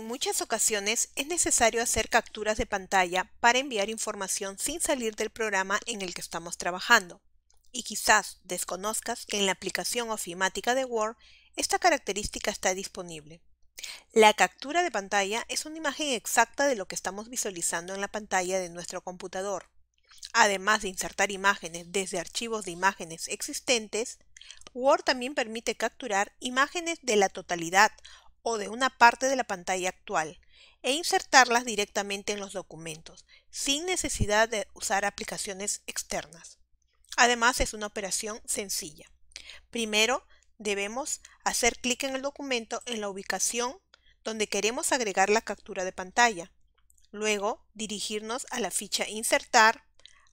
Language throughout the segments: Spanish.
En muchas ocasiones es necesario hacer capturas de pantalla para enviar información sin salir del programa en el que estamos trabajando. Y quizás desconozcas que en la aplicación ofimática de Word esta característica está disponible. La captura de pantalla es una imagen exacta de lo que estamos visualizando en la pantalla de nuestro computador. Además de insertar imágenes desde archivos de imágenes existentes, Word también permite capturar imágenes de la totalidad o de una parte de la pantalla actual e insertarlas directamente en los documentos, sin necesidad de usar aplicaciones externas. Además, es una operación sencilla. Primero, debemos hacer clic en el documento en la ubicación donde queremos agregar la captura de pantalla. Luego, dirigirnos a la ficha Insertar,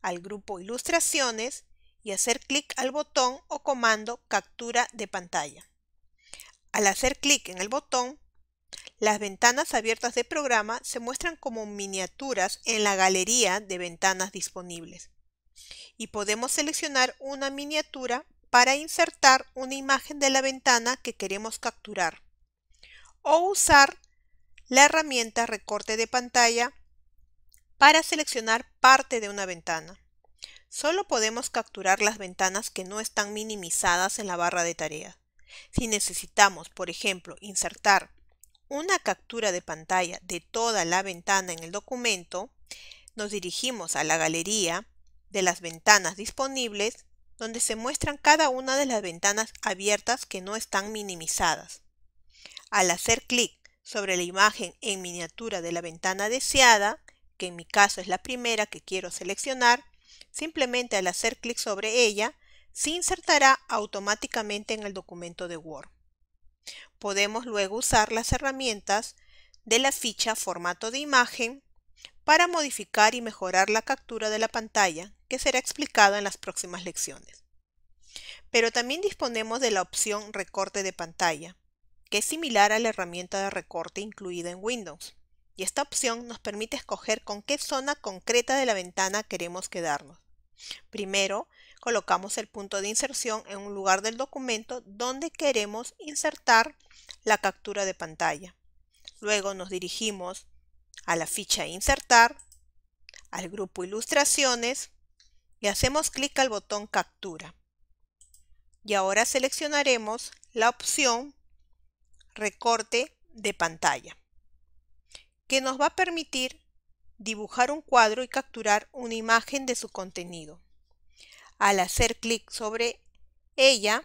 al grupo Ilustraciones y hacer clic al botón o comando Captura de pantalla. Al hacer clic en el botón, las ventanas abiertas de programa se muestran como miniaturas en la galería de ventanas disponibles y podemos seleccionar una miniatura para insertar una imagen de la ventana que queremos capturar o usar la herramienta recorte de pantalla para seleccionar parte de una ventana. Solo podemos capturar las ventanas que no están minimizadas en la barra de tareas. Si necesitamos, por ejemplo, insertar una captura de pantalla de toda la ventana en el documento, nos dirigimos a la galería de las ventanas disponibles donde se muestran cada una de las ventanas abiertas que no están minimizadas. Al hacer clic sobre la imagen en miniatura de la ventana deseada, que en mi caso es la primera que quiero seleccionar, simplemente al hacer clic sobre ella se insertará automáticamente en el documento de Word. Podemos luego usar las herramientas de la ficha formato de imagen para modificar y mejorar la captura de la pantalla, que será explicado en las próximas lecciones. Pero también disponemos de la opción recorte de pantalla, que es similar a la herramienta de recorte incluida en Windows. Y esta opción nos permite escoger con qué zona concreta de la ventana queremos quedarnos. Primero, colocamos el punto de inserción en un lugar del documento donde queremos insertar la captura de pantalla. Luego nos dirigimos a la ficha Insertar, al grupo Ilustraciones y hacemos clic al botón Captura. Y ahora seleccionaremos la opción Recorte de pantalla, que nos va a permitir dibujar un cuadro y capturar una imagen de su contenido al hacer clic sobre ella,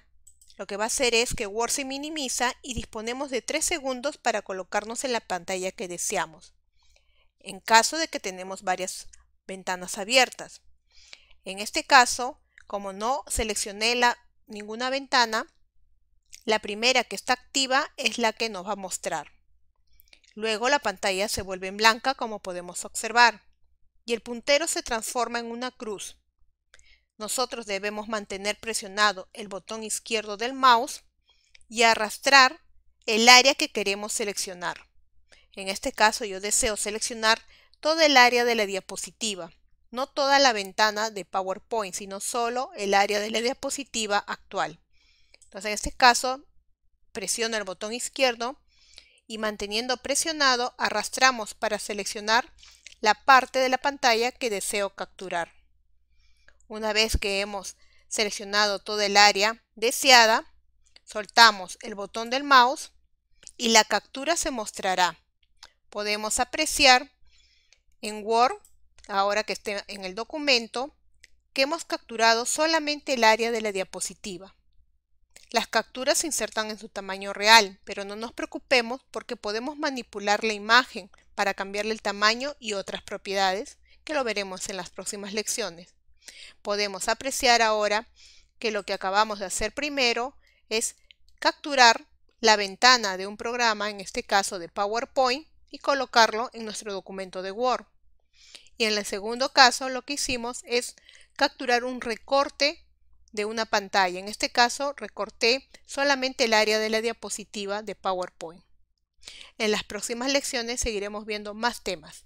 lo que va a hacer es que Word se minimiza y disponemos de 3 segundos para colocarnos en la pantalla que deseamos, en caso de que tenemos varias ventanas abiertas. En este caso, como no seleccioné la, ninguna ventana, la primera que está activa es la que nos va a mostrar. Luego la pantalla se vuelve en blanca como podemos observar y el puntero se transforma en una cruz nosotros debemos mantener presionado el botón izquierdo del mouse y arrastrar el área que queremos seleccionar. En este caso yo deseo seleccionar todo el área de la diapositiva, no toda la ventana de PowerPoint, sino solo el área de la diapositiva actual. Entonces en este caso presiono el botón izquierdo y manteniendo presionado arrastramos para seleccionar la parte de la pantalla que deseo capturar. Una vez que hemos seleccionado todo el área deseada, soltamos el botón del mouse y la captura se mostrará. Podemos apreciar en Word, ahora que esté en el documento, que hemos capturado solamente el área de la diapositiva. Las capturas se insertan en su tamaño real, pero no nos preocupemos porque podemos manipular la imagen para cambiarle el tamaño y otras propiedades que lo veremos en las próximas lecciones. Podemos apreciar ahora que lo que acabamos de hacer primero es capturar la ventana de un programa, en este caso de PowerPoint, y colocarlo en nuestro documento de Word. Y en el segundo caso lo que hicimos es capturar un recorte de una pantalla. En este caso recorté solamente el área de la diapositiva de PowerPoint. En las próximas lecciones seguiremos viendo más temas.